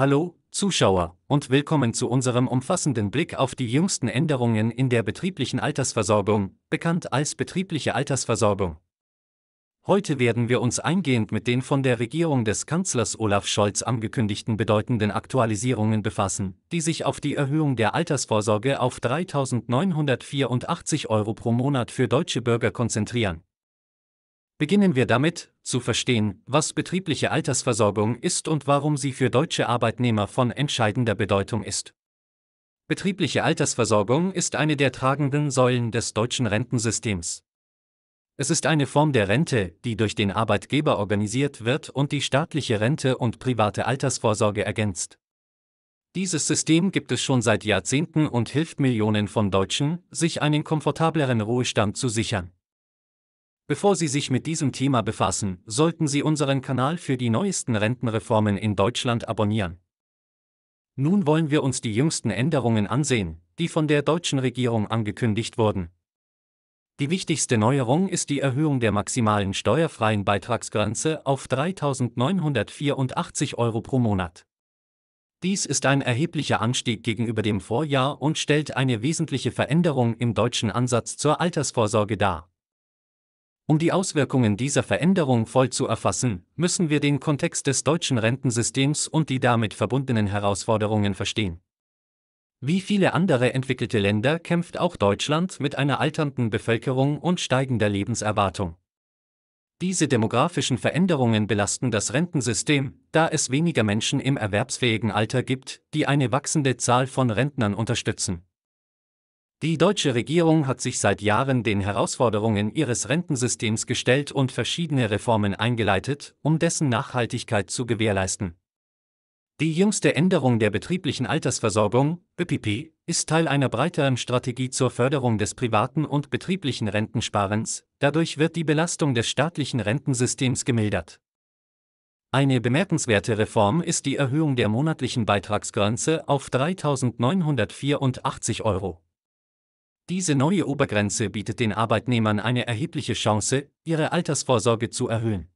Hallo, Zuschauer, und willkommen zu unserem umfassenden Blick auf die jüngsten Änderungen in der betrieblichen Altersversorgung, bekannt als betriebliche Altersversorgung. Heute werden wir uns eingehend mit den von der Regierung des Kanzlers Olaf Scholz angekündigten bedeutenden Aktualisierungen befassen, die sich auf die Erhöhung der Altersvorsorge auf 3.984 Euro pro Monat für deutsche Bürger konzentrieren. Beginnen wir damit, zu verstehen, was betriebliche Altersversorgung ist und warum sie für deutsche Arbeitnehmer von entscheidender Bedeutung ist. Betriebliche Altersversorgung ist eine der tragenden Säulen des deutschen Rentensystems. Es ist eine Form der Rente, die durch den Arbeitgeber organisiert wird und die staatliche Rente und private Altersvorsorge ergänzt. Dieses System gibt es schon seit Jahrzehnten und hilft Millionen von Deutschen, sich einen komfortableren Ruhestand zu sichern. Bevor Sie sich mit diesem Thema befassen, sollten Sie unseren Kanal für die neuesten Rentenreformen in Deutschland abonnieren. Nun wollen wir uns die jüngsten Änderungen ansehen, die von der deutschen Regierung angekündigt wurden. Die wichtigste Neuerung ist die Erhöhung der maximalen steuerfreien Beitragsgrenze auf 3.984 Euro pro Monat. Dies ist ein erheblicher Anstieg gegenüber dem Vorjahr und stellt eine wesentliche Veränderung im deutschen Ansatz zur Altersvorsorge dar. Um die Auswirkungen dieser Veränderung voll zu erfassen, müssen wir den Kontext des deutschen Rentensystems und die damit verbundenen Herausforderungen verstehen. Wie viele andere entwickelte Länder kämpft auch Deutschland mit einer alternden Bevölkerung und steigender Lebenserwartung. Diese demografischen Veränderungen belasten das Rentensystem, da es weniger Menschen im erwerbsfähigen Alter gibt, die eine wachsende Zahl von Rentnern unterstützen. Die deutsche Regierung hat sich seit Jahren den Herausforderungen ihres Rentensystems gestellt und verschiedene Reformen eingeleitet, um dessen Nachhaltigkeit zu gewährleisten. Die jüngste Änderung der betrieblichen Altersversorgung, ÖPP, ist Teil einer breiteren Strategie zur Förderung des privaten und betrieblichen Rentensparens, dadurch wird die Belastung des staatlichen Rentensystems gemildert. Eine bemerkenswerte Reform ist die Erhöhung der monatlichen Beitragsgrenze auf 3.984 Euro. Diese neue Obergrenze bietet den Arbeitnehmern eine erhebliche Chance, ihre Altersvorsorge zu erhöhen.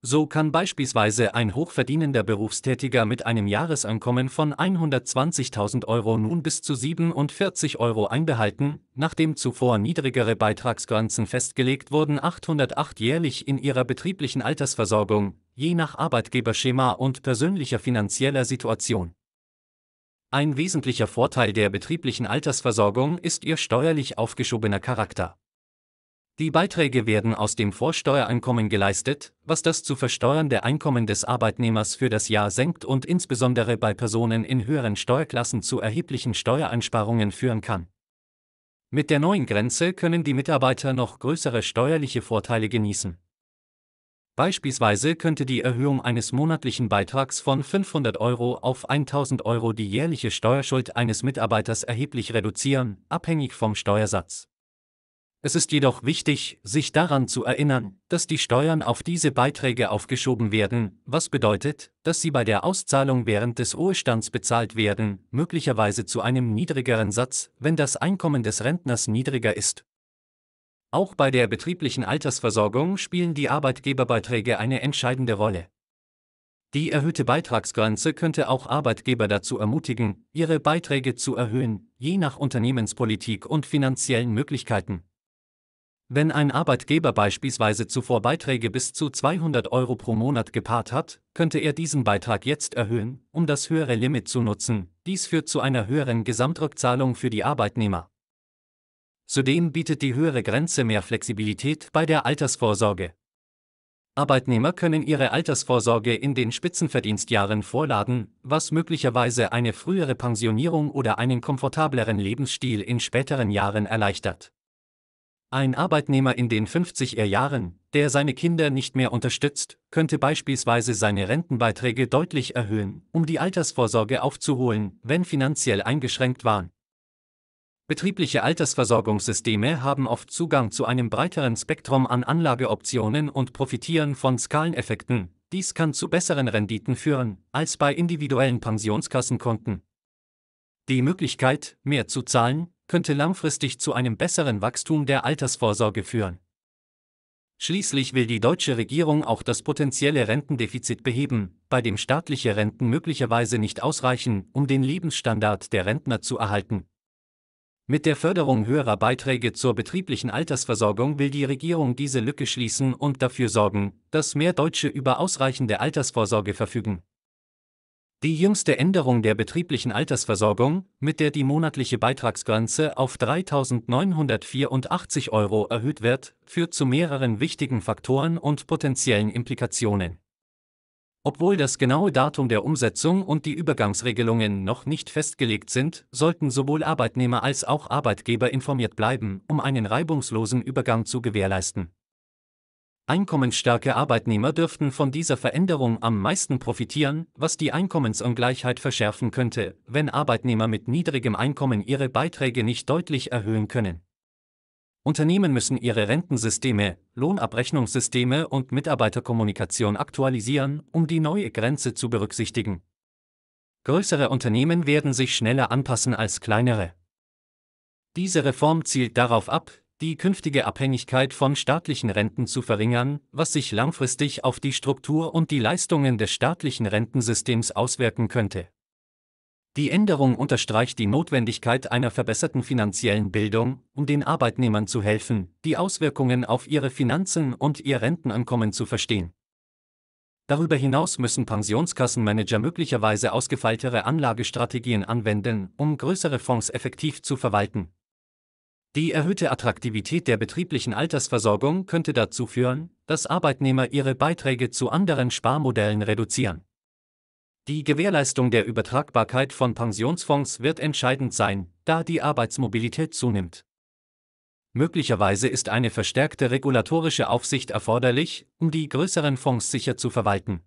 So kann beispielsweise ein hochverdienender Berufstätiger mit einem Jahresankommen von 120.000 Euro nun bis zu 47 Euro einbehalten, nachdem zuvor niedrigere Beitragsgrenzen festgelegt wurden 808 jährlich in ihrer betrieblichen Altersversorgung, je nach Arbeitgeberschema und persönlicher finanzieller Situation. Ein wesentlicher Vorteil der betrieblichen Altersversorgung ist ihr steuerlich aufgeschobener Charakter. Die Beiträge werden aus dem Vorsteuereinkommen geleistet, was das zu versteuernde Einkommen des Arbeitnehmers für das Jahr senkt und insbesondere bei Personen in höheren Steuerklassen zu erheblichen Steuereinsparungen führen kann. Mit der neuen Grenze können die Mitarbeiter noch größere steuerliche Vorteile genießen. Beispielsweise könnte die Erhöhung eines monatlichen Beitrags von 500 Euro auf 1000 Euro die jährliche Steuerschuld eines Mitarbeiters erheblich reduzieren, abhängig vom Steuersatz. Es ist jedoch wichtig, sich daran zu erinnern, dass die Steuern auf diese Beiträge aufgeschoben werden, was bedeutet, dass sie bei der Auszahlung während des Ruhestands bezahlt werden, möglicherweise zu einem niedrigeren Satz, wenn das Einkommen des Rentners niedriger ist. Auch bei der betrieblichen Altersversorgung spielen die Arbeitgeberbeiträge eine entscheidende Rolle. Die erhöhte Beitragsgrenze könnte auch Arbeitgeber dazu ermutigen, ihre Beiträge zu erhöhen, je nach Unternehmenspolitik und finanziellen Möglichkeiten. Wenn ein Arbeitgeber beispielsweise zuvor Beiträge bis zu 200 Euro pro Monat gepaart hat, könnte er diesen Beitrag jetzt erhöhen, um das höhere Limit zu nutzen. Dies führt zu einer höheren Gesamtrückzahlung für die Arbeitnehmer. Zudem bietet die höhere Grenze mehr Flexibilität bei der Altersvorsorge. Arbeitnehmer können ihre Altersvorsorge in den Spitzenverdienstjahren vorladen, was möglicherweise eine frühere Pensionierung oder einen komfortableren Lebensstil in späteren Jahren erleichtert. Ein Arbeitnehmer in den 50er Jahren, der seine Kinder nicht mehr unterstützt, könnte beispielsweise seine Rentenbeiträge deutlich erhöhen, um die Altersvorsorge aufzuholen, wenn finanziell eingeschränkt waren. Betriebliche Altersversorgungssysteme haben oft Zugang zu einem breiteren Spektrum an Anlageoptionen und profitieren von Skaleneffekten. Dies kann zu besseren Renditen führen als bei individuellen Pensionskassenkonten. Die Möglichkeit, mehr zu zahlen, könnte langfristig zu einem besseren Wachstum der Altersvorsorge führen. Schließlich will die deutsche Regierung auch das potenzielle Rentendefizit beheben, bei dem staatliche Renten möglicherweise nicht ausreichen, um den Lebensstandard der Rentner zu erhalten. Mit der Förderung höherer Beiträge zur betrieblichen Altersversorgung will die Regierung diese Lücke schließen und dafür sorgen, dass mehr Deutsche über ausreichende Altersvorsorge verfügen. Die jüngste Änderung der betrieblichen Altersversorgung, mit der die monatliche Beitragsgrenze auf 3.984 Euro erhöht wird, führt zu mehreren wichtigen Faktoren und potenziellen Implikationen. Obwohl das genaue Datum der Umsetzung und die Übergangsregelungen noch nicht festgelegt sind, sollten sowohl Arbeitnehmer als auch Arbeitgeber informiert bleiben, um einen reibungslosen Übergang zu gewährleisten. Einkommensstarke Arbeitnehmer dürften von dieser Veränderung am meisten profitieren, was die Einkommensungleichheit verschärfen könnte, wenn Arbeitnehmer mit niedrigem Einkommen ihre Beiträge nicht deutlich erhöhen können. Unternehmen müssen ihre Rentensysteme, Lohnabrechnungssysteme und Mitarbeiterkommunikation aktualisieren, um die neue Grenze zu berücksichtigen. Größere Unternehmen werden sich schneller anpassen als kleinere. Diese Reform zielt darauf ab, die künftige Abhängigkeit von staatlichen Renten zu verringern, was sich langfristig auf die Struktur und die Leistungen des staatlichen Rentensystems auswirken könnte. Die Änderung unterstreicht die Notwendigkeit einer verbesserten finanziellen Bildung, um den Arbeitnehmern zu helfen, die Auswirkungen auf ihre Finanzen und ihr Renteneinkommen zu verstehen. Darüber hinaus müssen Pensionskassenmanager möglicherweise ausgefeiltere Anlagestrategien anwenden, um größere Fonds effektiv zu verwalten. Die erhöhte Attraktivität der betrieblichen Altersversorgung könnte dazu führen, dass Arbeitnehmer ihre Beiträge zu anderen Sparmodellen reduzieren. Die Gewährleistung der Übertragbarkeit von Pensionsfonds wird entscheidend sein, da die Arbeitsmobilität zunimmt. Möglicherweise ist eine verstärkte regulatorische Aufsicht erforderlich, um die größeren Fonds sicher zu verwalten.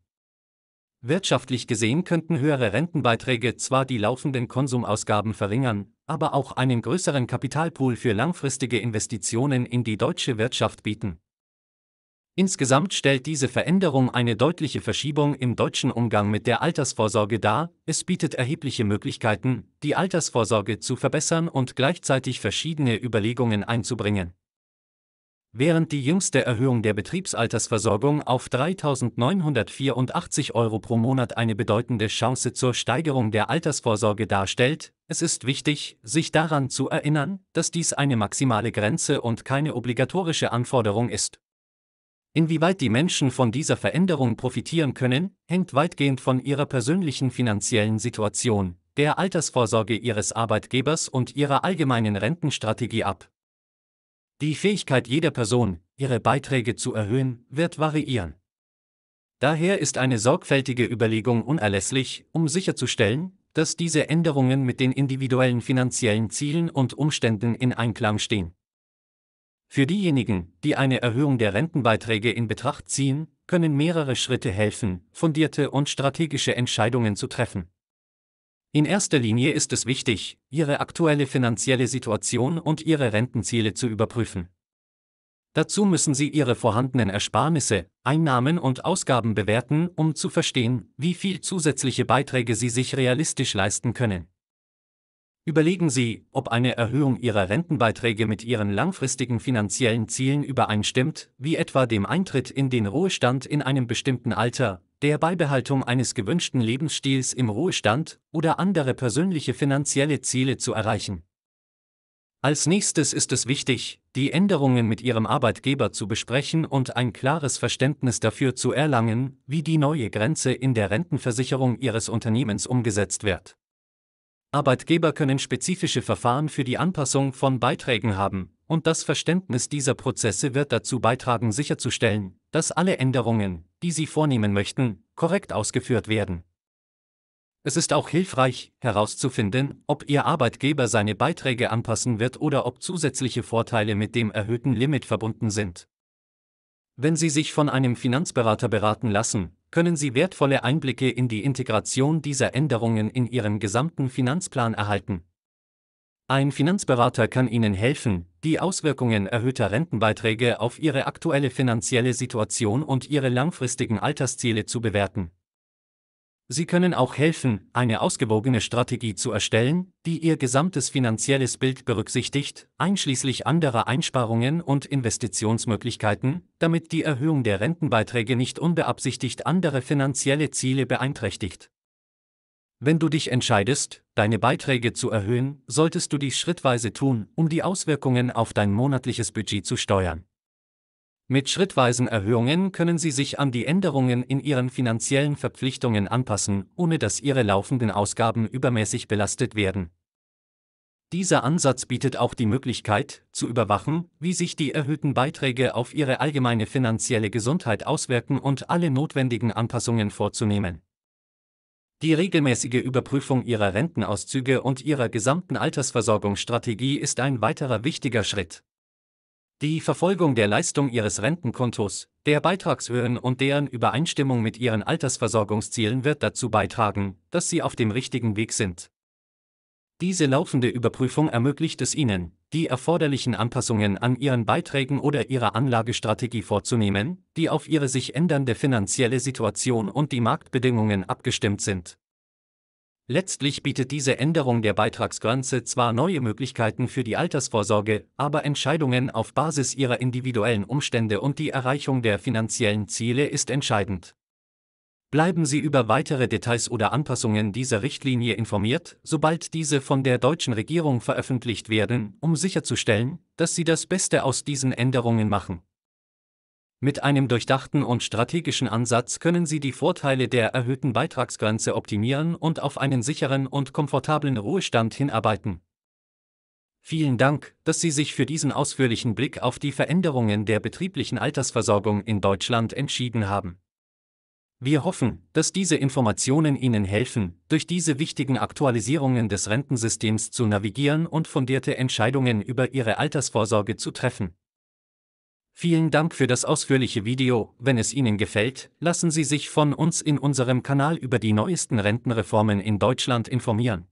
Wirtschaftlich gesehen könnten höhere Rentenbeiträge zwar die laufenden Konsumausgaben verringern, aber auch einen größeren Kapitalpool für langfristige Investitionen in die deutsche Wirtschaft bieten. Insgesamt stellt diese Veränderung eine deutliche Verschiebung im deutschen Umgang mit der Altersvorsorge dar, es bietet erhebliche Möglichkeiten, die Altersvorsorge zu verbessern und gleichzeitig verschiedene Überlegungen einzubringen. Während die jüngste Erhöhung der Betriebsaltersversorgung auf 3.984 Euro pro Monat eine bedeutende Chance zur Steigerung der Altersvorsorge darstellt, es ist wichtig, sich daran zu erinnern, dass dies eine maximale Grenze und keine obligatorische Anforderung ist. Inwieweit die Menschen von dieser Veränderung profitieren können, hängt weitgehend von ihrer persönlichen finanziellen Situation, der Altersvorsorge ihres Arbeitgebers und ihrer allgemeinen Rentenstrategie ab. Die Fähigkeit jeder Person, ihre Beiträge zu erhöhen, wird variieren. Daher ist eine sorgfältige Überlegung unerlässlich, um sicherzustellen, dass diese Änderungen mit den individuellen finanziellen Zielen und Umständen in Einklang stehen. Für diejenigen, die eine Erhöhung der Rentenbeiträge in Betracht ziehen, können mehrere Schritte helfen, fundierte und strategische Entscheidungen zu treffen. In erster Linie ist es wichtig, Ihre aktuelle finanzielle Situation und Ihre Rentenziele zu überprüfen. Dazu müssen Sie Ihre vorhandenen Ersparnisse, Einnahmen und Ausgaben bewerten, um zu verstehen, wie viel zusätzliche Beiträge Sie sich realistisch leisten können. Überlegen Sie, ob eine Erhöhung Ihrer Rentenbeiträge mit Ihren langfristigen finanziellen Zielen übereinstimmt, wie etwa dem Eintritt in den Ruhestand in einem bestimmten Alter, der Beibehaltung eines gewünschten Lebensstils im Ruhestand oder andere persönliche finanzielle Ziele zu erreichen. Als nächstes ist es wichtig, die Änderungen mit Ihrem Arbeitgeber zu besprechen und ein klares Verständnis dafür zu erlangen, wie die neue Grenze in der Rentenversicherung Ihres Unternehmens umgesetzt wird. Arbeitgeber können spezifische Verfahren für die Anpassung von Beiträgen haben, und das Verständnis dieser Prozesse wird dazu beitragen sicherzustellen, dass alle Änderungen, die Sie vornehmen möchten, korrekt ausgeführt werden. Es ist auch hilfreich, herauszufinden, ob Ihr Arbeitgeber seine Beiträge anpassen wird oder ob zusätzliche Vorteile mit dem erhöhten Limit verbunden sind. Wenn Sie sich von einem Finanzberater beraten lassen, können Sie wertvolle Einblicke in die Integration dieser Änderungen in Ihren gesamten Finanzplan erhalten. Ein Finanzberater kann Ihnen helfen, die Auswirkungen erhöhter Rentenbeiträge auf Ihre aktuelle finanzielle Situation und Ihre langfristigen Altersziele zu bewerten. Sie können auch helfen, eine ausgewogene Strategie zu erstellen, die Ihr gesamtes finanzielles Bild berücksichtigt, einschließlich anderer Einsparungen und Investitionsmöglichkeiten, damit die Erhöhung der Rentenbeiträge nicht unbeabsichtigt andere finanzielle Ziele beeinträchtigt. Wenn du dich entscheidest, deine Beiträge zu erhöhen, solltest du dies schrittweise tun, um die Auswirkungen auf dein monatliches Budget zu steuern. Mit schrittweisen Erhöhungen können sie sich an die Änderungen in ihren finanziellen Verpflichtungen anpassen, ohne dass ihre laufenden Ausgaben übermäßig belastet werden. Dieser Ansatz bietet auch die Möglichkeit, zu überwachen, wie sich die erhöhten Beiträge auf ihre allgemeine finanzielle Gesundheit auswirken und alle notwendigen Anpassungen vorzunehmen. Die regelmäßige Überprüfung ihrer Rentenauszüge und ihrer gesamten Altersversorgungsstrategie ist ein weiterer wichtiger Schritt. Die Verfolgung der Leistung Ihres Rentenkontos, der Beitragshöhen und deren Übereinstimmung mit Ihren Altersversorgungszielen wird dazu beitragen, dass Sie auf dem richtigen Weg sind. Diese laufende Überprüfung ermöglicht es Ihnen, die erforderlichen Anpassungen an Ihren Beiträgen oder Ihrer Anlagestrategie vorzunehmen, die auf Ihre sich ändernde finanzielle Situation und die Marktbedingungen abgestimmt sind. Letztlich bietet diese Änderung der Beitragsgrenze zwar neue Möglichkeiten für die Altersvorsorge, aber Entscheidungen auf Basis ihrer individuellen Umstände und die Erreichung der finanziellen Ziele ist entscheidend. Bleiben Sie über weitere Details oder Anpassungen dieser Richtlinie informiert, sobald diese von der deutschen Regierung veröffentlicht werden, um sicherzustellen, dass Sie das Beste aus diesen Änderungen machen. Mit einem durchdachten und strategischen Ansatz können Sie die Vorteile der erhöhten Beitragsgrenze optimieren und auf einen sicheren und komfortablen Ruhestand hinarbeiten. Vielen Dank, dass Sie sich für diesen ausführlichen Blick auf die Veränderungen der betrieblichen Altersversorgung in Deutschland entschieden haben. Wir hoffen, dass diese Informationen Ihnen helfen, durch diese wichtigen Aktualisierungen des Rentensystems zu navigieren und fundierte Entscheidungen über Ihre Altersvorsorge zu treffen. Vielen Dank für das ausführliche Video. Wenn es Ihnen gefällt, lassen Sie sich von uns in unserem Kanal über die neuesten Rentenreformen in Deutschland informieren.